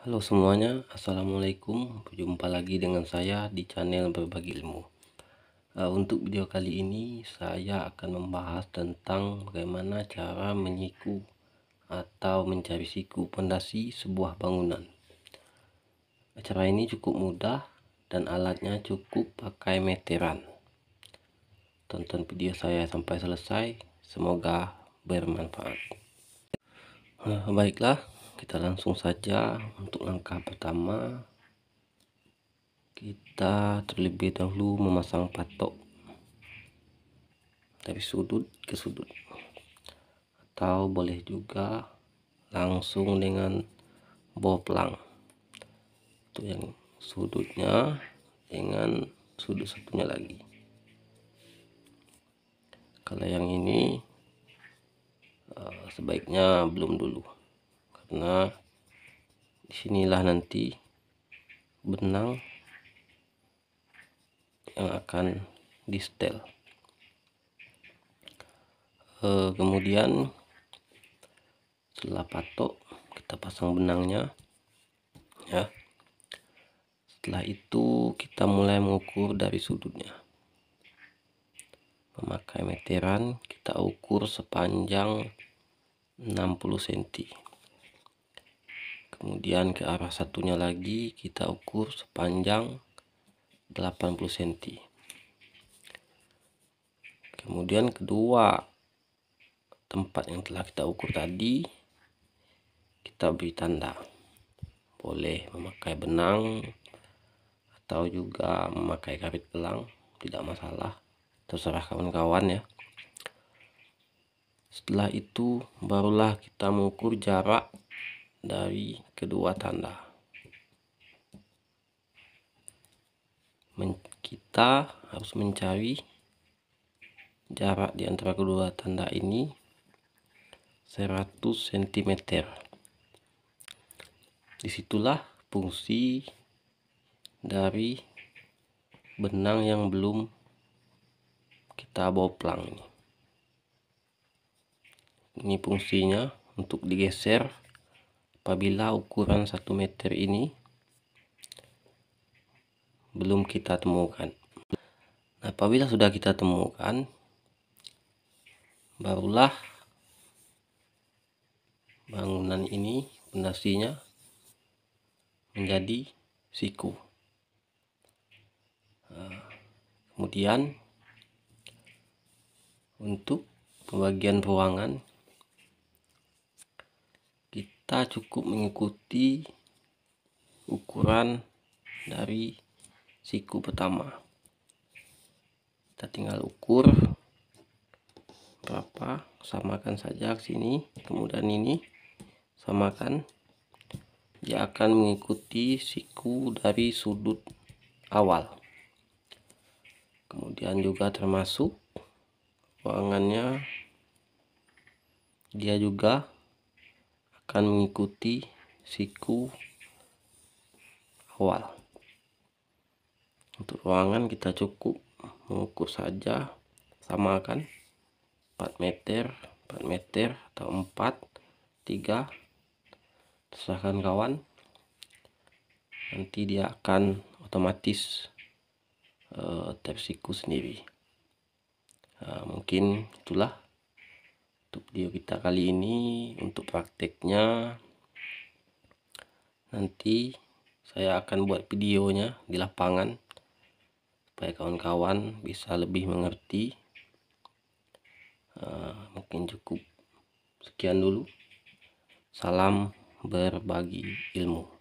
Halo semuanya, Assalamualaikum Berjumpa lagi dengan saya di channel Berbagi Ilmu eh, Untuk video kali ini saya akan membahas tentang bagaimana cara menyiku atau mencari siku pondasi sebuah bangunan acara ini cukup mudah dan alatnya cukup pakai meteran Tonton video saya sampai selesai, semoga bermanfaat eh, Baiklah kita langsung saja untuk langkah pertama kita terlebih dahulu memasang patok dari sudut ke sudut atau boleh juga langsung dengan boplang itu yang sudutnya dengan sudut satunya lagi kalau yang ini eh, sebaiknya belum dulu nah disinilah nanti benang yang akan di e, eh, kemudian setelah patok kita pasang benangnya ya setelah itu kita mulai mengukur dari sudutnya memakai meteran kita ukur sepanjang 60 cm kemudian ke arah satunya lagi kita ukur sepanjang 80 cm kemudian kedua tempat yang telah kita ukur tadi kita beri tanda boleh memakai benang atau juga memakai karet gelang tidak masalah terserah kawan-kawan ya setelah itu barulah kita mengukur jarak dari kedua tanda Men kita harus mencari jarak di antara kedua tanda ini 100 cm disitulah fungsi dari benang yang belum kita pelang ini ini fungsinya untuk digeser apabila ukuran 1 meter ini belum kita temukan nah, apabila sudah kita temukan barulah bangunan ini pendasinya menjadi siku nah, kemudian untuk pembagian ruangan kita cukup mengikuti ukuran dari siku pertama kita tinggal ukur berapa samakan saja ke sini kemudian ini samakan dia akan mengikuti siku dari sudut awal kemudian juga termasuk ruangannya dia juga akan mengikuti siku awal untuk ruangan kita cukup mengukur saja sama kan 4 meter 4 meter atau 4 3 terserahkan kawan nanti dia akan otomatis uh, tap siku sendiri uh, mungkin itulah untuk video kita kali ini untuk prakteknya nanti saya akan buat videonya di lapangan supaya kawan-kawan bisa lebih mengerti uh, mungkin cukup sekian dulu salam berbagi ilmu